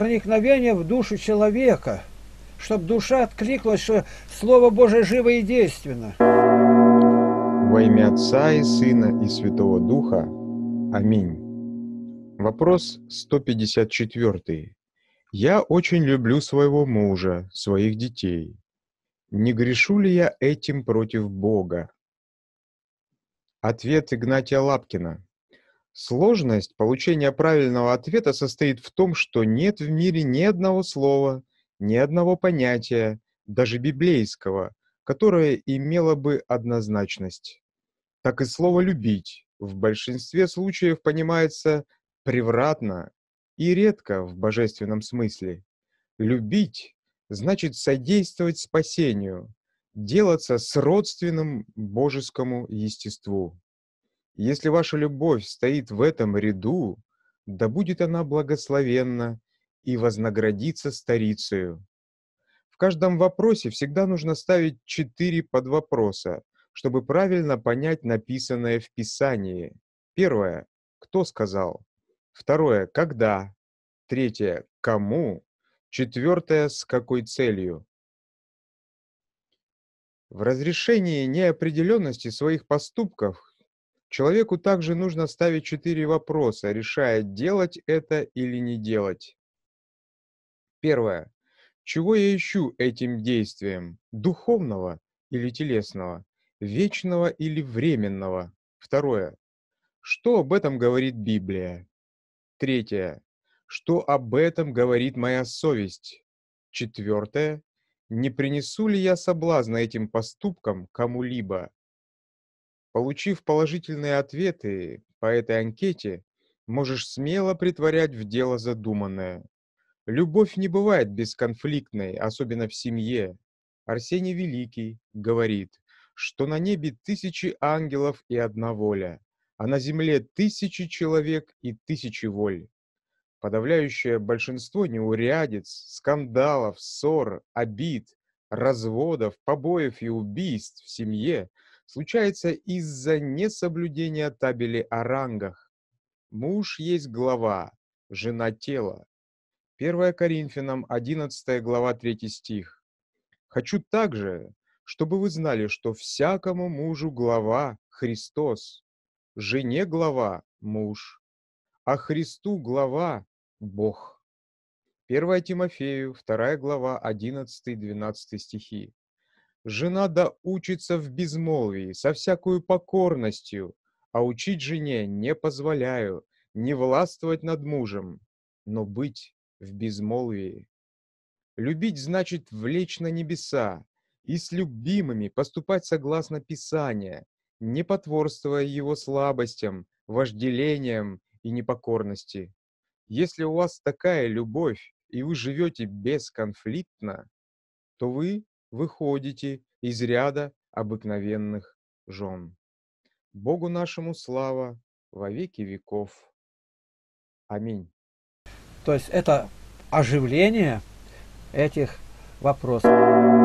проникновение в душу человека, чтобы душа откликнулась, что Слово Божие живо и действенно. Во имя Отца и Сына и Святого Духа. Аминь. Вопрос 154. Я очень люблю своего мужа, своих детей. Не грешу ли я этим против Бога? Ответ Игнатия Лапкина. Сложность получения правильного ответа состоит в том, что нет в мире ни одного слова, ни одного понятия, даже библейского, которое имело бы однозначность. Так и слово «любить» в большинстве случаев понимается превратно и редко в божественном смысле. Любить значит содействовать спасению, делаться сродственным божескому естеству. Если ваша любовь стоит в этом ряду, да будет она благословенна и вознаградится старицею. В каждом вопросе всегда нужно ставить четыре подвопроса, чтобы правильно понять написанное в Писании. Первое. Кто сказал? Второе. Когда? Третье. Кому? Четвертое. С какой целью? В разрешении неопределенности своих поступков Человеку также нужно ставить четыре вопроса, решая, делать это или не делать. Первое. Чего я ищу этим действием? Духовного или телесного? Вечного или временного? Второе. Что об этом говорит Библия? Третье. Что об этом говорит моя совесть? Четвертое. Не принесу ли я соблазна этим поступкам кому-либо? Получив положительные ответы по этой анкете, можешь смело притворять в дело задуманное. Любовь не бывает бесконфликтной, особенно в семье. Арсений Великий говорит, что на небе тысячи ангелов и одна воля, а на земле тысячи человек и тысячи воль. Подавляющее большинство неурядиц, скандалов, ссор, обид, разводов, побоев и убийств в семье – случается из-за несоблюдения табели о рангах. Муж есть глава, жена тело. 1 Коринфянам 11 глава 3 стих. Хочу также, чтобы вы знали, что всякому мужу глава Христос, жене глава муж, а Христу глава Бог. 1 Тимофею, 2 глава, 11-12 стихи. Жена да учится в безмолвии, со всякую покорностью, а учить жене не позволяю, не властвовать над мужем, но быть в безмолвии. Любить значит влечь на небеса и с любимыми поступать согласно Писания, не потворствуя его слабостям, вожделениям и непокорности. Если у вас такая любовь, и вы живете бесконфликтно, то вы выходите из ряда обыкновенных жен. Богу нашему слава во веки веков. Аминь. То есть это оживление этих вопросов.